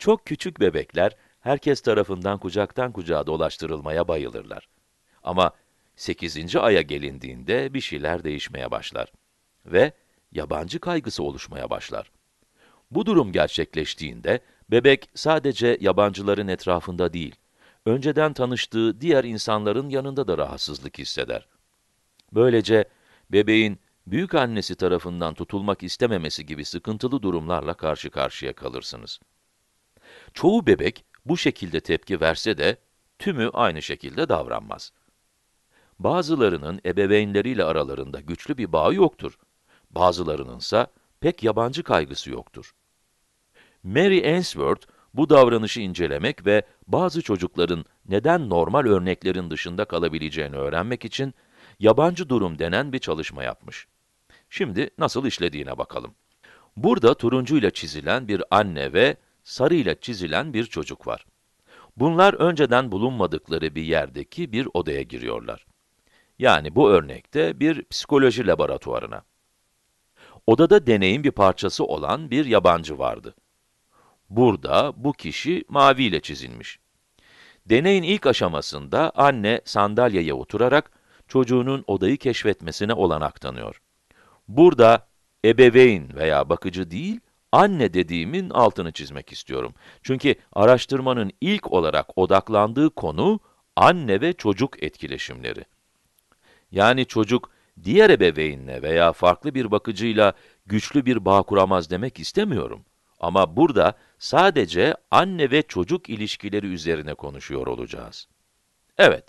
Çok küçük bebekler herkes tarafından kucaktan kucağa dolaştırılmaya bayılırlar. Ama 8. aya gelindiğinde bir şeyler değişmeye başlar ve yabancı kaygısı oluşmaya başlar. Bu durum gerçekleştiğinde bebek sadece yabancıların etrafında değil, önceden tanıştığı diğer insanların yanında da rahatsızlık hisseder. Böylece bebeğin büyük annesi tarafından tutulmak istememesi gibi sıkıntılı durumlarla karşı karşıya kalırsınız. Çoğu bebek bu şekilde tepki verse de tümü aynı şekilde davranmaz. Bazılarının ebeveynleriyle aralarında güçlü bir bağ yoktur. Bazılarınınsa pek yabancı kaygısı yoktur. Mary Ainsworth, bu davranışı incelemek ve bazı çocukların neden normal örneklerin dışında kalabileceğini öğrenmek için yabancı durum denen bir çalışma yapmış. Şimdi nasıl işlediğine bakalım. Burada turuncuyla çizilen bir anne ve sarıyla çizilen bir çocuk var. Bunlar önceden bulunmadıkları bir yerdeki bir odaya giriyorlar. Yani bu örnekte bir psikoloji laboratuvarına. Odada deneyin bir parçası olan bir yabancı vardı. Burada bu kişi maviyle çizilmiş. Deneyin ilk aşamasında anne sandalyeye oturarak çocuğunun odayı keşfetmesine olanak tanıyor. Burada ebeveyn veya bakıcı değil, anne dediğimin altını çizmek istiyorum. Çünkü araştırmanın ilk olarak odaklandığı konu anne ve çocuk etkileşimleri. Yani çocuk diğer ebeveynle veya farklı bir bakıcıyla güçlü bir bağ kuramaz demek istemiyorum. Ama burada sadece anne ve çocuk ilişkileri üzerine konuşuyor olacağız. Evet,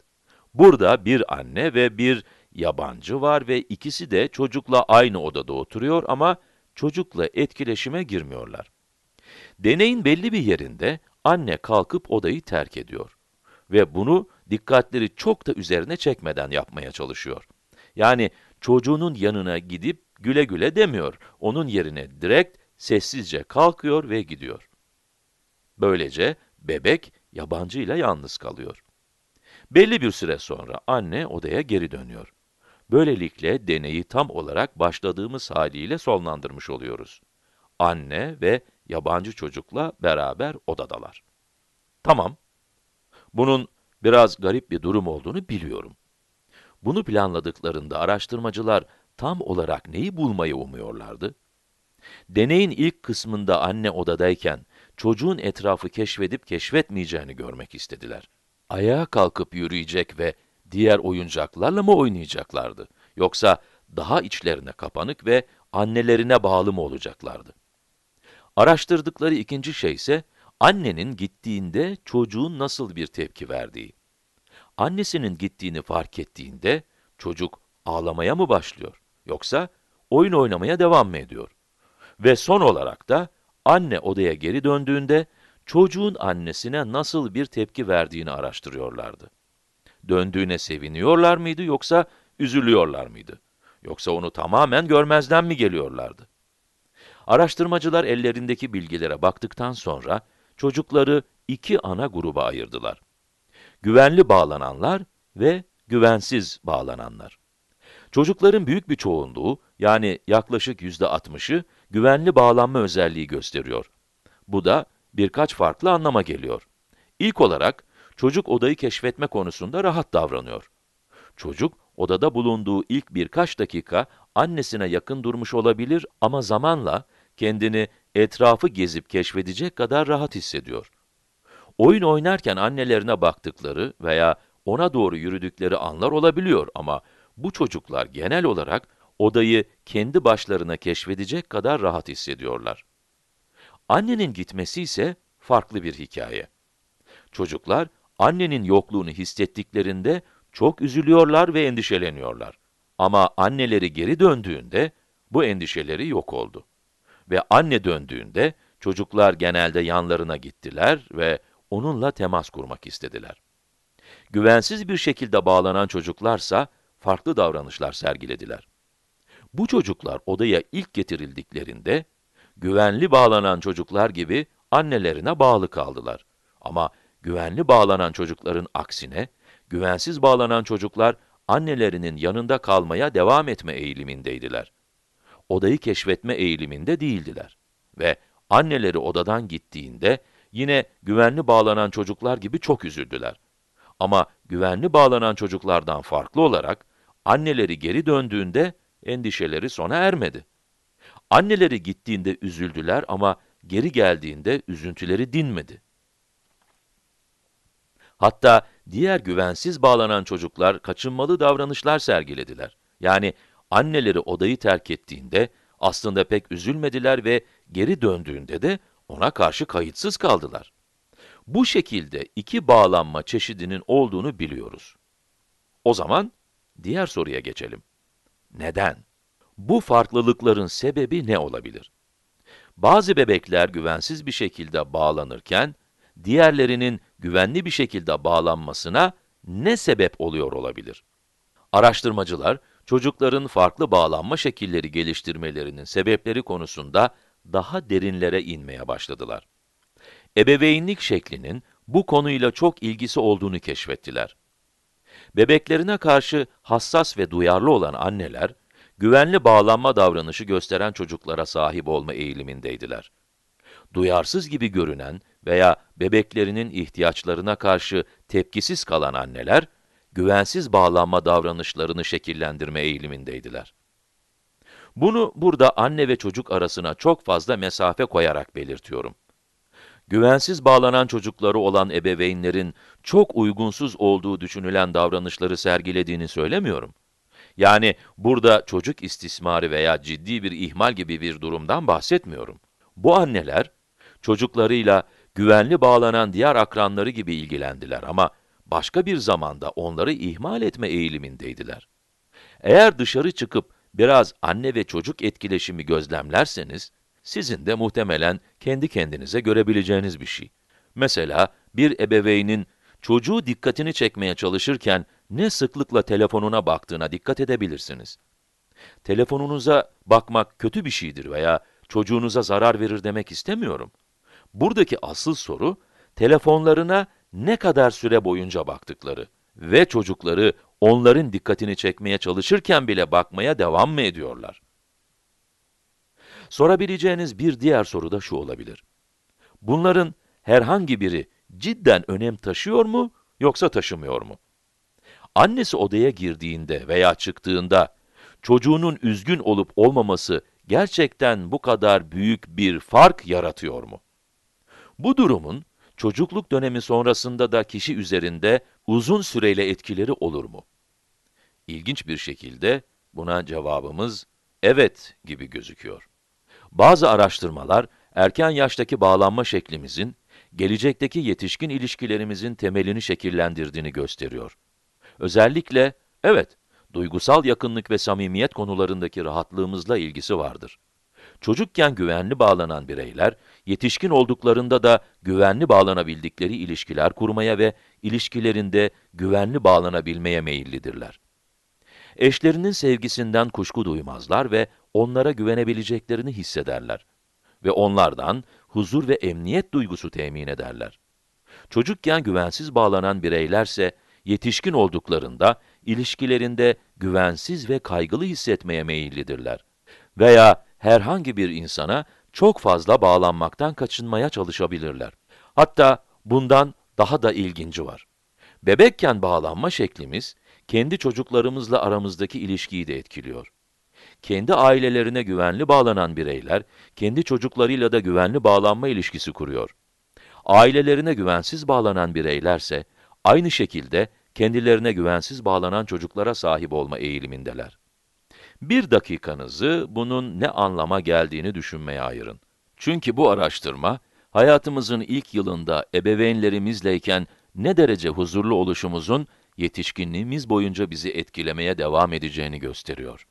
burada bir anne ve bir yabancı var ve ikisi de çocukla aynı odada oturuyor ama çocukla etkileşime girmiyorlar. Deneyin belli bir yerinde anne kalkıp odayı terk ediyor ve bunu dikkatleri çok da üzerine çekmeden yapmaya çalışıyor. Yani çocuğunun yanına gidip güle güle demiyor, onun yerine direkt sessizce kalkıyor ve gidiyor. Böylece bebek yabancıyla yalnız kalıyor. Belli bir süre sonra anne odaya geri dönüyor. Böylelikle deneyi tam olarak başladığımız haliyle sonlandırmış oluyoruz. Anne ve yabancı çocukla beraber odadalar. Tamam, bunun biraz garip bir durum olduğunu biliyorum. Bunu planladıklarında araştırmacılar tam olarak neyi bulmayı umuyorlardı? Deneyin ilk kısmında anne odadayken, çocuğun etrafı keşfedip keşfetmeyeceğini görmek istediler. Ayağa kalkıp yürüyecek ve diğer oyuncaklarla mı oynayacaklardı? Yoksa daha içlerine kapanık ve annelerine bağlı mı olacaklardı? Araştırdıkları ikinci şey ise, annenin gittiğinde çocuğun nasıl bir tepki verdiği. Annesinin gittiğini fark ettiğinde, çocuk ağlamaya mı başlıyor? Yoksa oyun oynamaya devam mı ediyor? Ve son olarak da, anne odaya geri döndüğünde, çocuğun annesine nasıl bir tepki verdiğini araştırıyorlardı döndüğüne seviniyorlar mıydı yoksa üzülüyorlar mıydı? Yoksa onu tamamen görmezden mi geliyorlardı? Araştırmacılar ellerindeki bilgilere baktıktan sonra çocukları iki ana gruba ayırdılar. Güvenli bağlananlar ve güvensiz bağlananlar. Çocukların büyük bir çoğunluğu, yani yaklaşık yüzde %60'ı güvenli bağlanma özelliği gösteriyor. Bu da birkaç farklı anlama geliyor. İlk olarak, çocuk odayı keşfetme konusunda rahat davranıyor. Çocuk, odada bulunduğu ilk birkaç dakika annesine yakın durmuş olabilir ama zamanla kendini etrafı gezip keşfedecek kadar rahat hissediyor. Oyun oynarken annelerine baktıkları veya ona doğru yürüdükleri anlar olabiliyor ama bu çocuklar genel olarak odayı kendi başlarına keşfedecek kadar rahat hissediyorlar. Annenin gitmesi ise farklı bir hikaye. Çocuklar annenin yokluğunu hissettiklerinde çok üzülüyorlar ve endişeleniyorlar. Ama anneleri geri döndüğünde bu endişeleri yok oldu. Ve anne döndüğünde çocuklar genelde yanlarına gittiler ve onunla temas kurmak istediler. Güvensiz bir şekilde bağlanan çocuklarsa farklı davranışlar sergilediler. Bu çocuklar odaya ilk getirildiklerinde güvenli bağlanan çocuklar gibi annelerine bağlı kaldılar. Ama güvenli bağlanan çocukların aksine, güvensiz bağlanan çocuklar annelerinin yanında kalmaya devam etme eğilimindeydiler. Odayı keşfetme eğiliminde değildiler. Ve anneleri odadan gittiğinde yine güvenli bağlanan çocuklar gibi çok üzüldüler. Ama güvenli bağlanan çocuklardan farklı olarak anneleri geri döndüğünde endişeleri sona ermedi. Anneleri gittiğinde üzüldüler ama geri geldiğinde üzüntüleri dinmedi. Hatta diğer güvensiz bağlanan çocuklar kaçınmalı davranışlar sergilediler. Yani anneleri odayı terk ettiğinde aslında pek üzülmediler ve geri döndüğünde de ona karşı kayıtsız kaldılar. Bu şekilde iki bağlanma çeşidinin olduğunu biliyoruz. O zaman diğer soruya geçelim. Neden? Bu farklılıkların sebebi ne olabilir? Bazı bebekler güvensiz bir şekilde bağlanırken, diğerlerinin güvenli bir şekilde bağlanmasına ne sebep oluyor olabilir? Araştırmacılar, çocukların farklı bağlanma şekilleri geliştirmelerinin sebepleri konusunda daha derinlere inmeye başladılar. Ebeveynlik şeklinin bu konuyla çok ilgisi olduğunu keşfettiler. Bebeklerine karşı hassas ve duyarlı olan anneler, güvenli bağlanma davranışı gösteren çocuklara sahip olma eğilimindeydiler. Duyarsız gibi görünen veya bebeklerinin ihtiyaçlarına karşı tepkisiz kalan anneler, güvensiz bağlanma davranışlarını şekillendirme eğilimindeydiler. Bunu burada anne ve çocuk arasına çok fazla mesafe koyarak belirtiyorum. Güvensiz bağlanan çocukları olan ebeveynlerin çok uygunsuz olduğu düşünülen davranışları sergilediğini söylemiyorum. Yani burada çocuk istismarı veya ciddi bir ihmal gibi bir durumdan bahsetmiyorum. Bu anneler, çocuklarıyla güvenli bağlanan diğer akranları gibi ilgilendiler ama başka bir zamanda onları ihmal etme eğilimindeydiler. Eğer dışarı çıkıp biraz anne ve çocuk etkileşimi gözlemlerseniz, sizin de muhtemelen kendi kendinize görebileceğiniz bir şey. Mesela bir ebeveynin çocuğu dikkatini çekmeye çalışırken ne sıklıkla telefonuna baktığına dikkat edebilirsiniz. Telefonunuza bakmak kötü bir şeydir veya çocuğunuza zarar verir demek istemiyorum. Buradaki asıl soru, telefonlarına ne kadar süre boyunca baktıkları ve çocukları onların dikkatini çekmeye çalışırken bile bakmaya devam mı ediyorlar? Sorabileceğiniz bir diğer soru da şu olabilir. Bunların herhangi biri cidden önem taşıyor mu yoksa taşımıyor mu? Annesi odaya girdiğinde veya çıktığında çocuğunun üzgün olup olmaması gerçekten bu kadar büyük bir fark yaratıyor mu? Bu durumun çocukluk dönemi sonrasında da kişi üzerinde uzun süreyle etkileri olur mu? İlginç bir şekilde buna cevabımız evet gibi gözüküyor. Bazı araştırmalar erken yaştaki bağlanma şeklimizin gelecekteki yetişkin ilişkilerimizin temelini şekillendirdiğini gösteriyor. Özellikle evet, duygusal yakınlık ve samimiyet konularındaki rahatlığımızla ilgisi vardır çocukken güvenli bağlanan bireyler, yetişkin olduklarında da güvenli bağlanabildikleri ilişkiler kurmaya ve ilişkilerinde güvenli bağlanabilmeye meyillidirler. Eşlerinin sevgisinden kuşku duymazlar ve onlara güvenebileceklerini hissederler ve onlardan huzur ve emniyet duygusu temin ederler. Çocukken güvensiz bağlanan bireylerse, yetişkin olduklarında ilişkilerinde güvensiz ve kaygılı hissetmeye meyillidirler. Veya herhangi bir insana çok fazla bağlanmaktan kaçınmaya çalışabilirler. Hatta bundan daha da ilginci var. Bebekken bağlanma şeklimiz, kendi çocuklarımızla aramızdaki ilişkiyi de etkiliyor. Kendi ailelerine güvenli bağlanan bireyler, kendi çocuklarıyla da güvenli bağlanma ilişkisi kuruyor. Ailelerine güvensiz bağlanan bireylerse, aynı şekilde kendilerine güvensiz bağlanan çocuklara sahip olma eğilimindeler. Bir dakikanızı bunun ne anlama geldiğini düşünmeye ayırın. Çünkü bu araştırma, hayatımızın ilk yılında ebeveynlerimizleyken ne derece huzurlu oluşumuzun yetişkinliğimiz boyunca bizi etkilemeye devam edeceğini gösteriyor.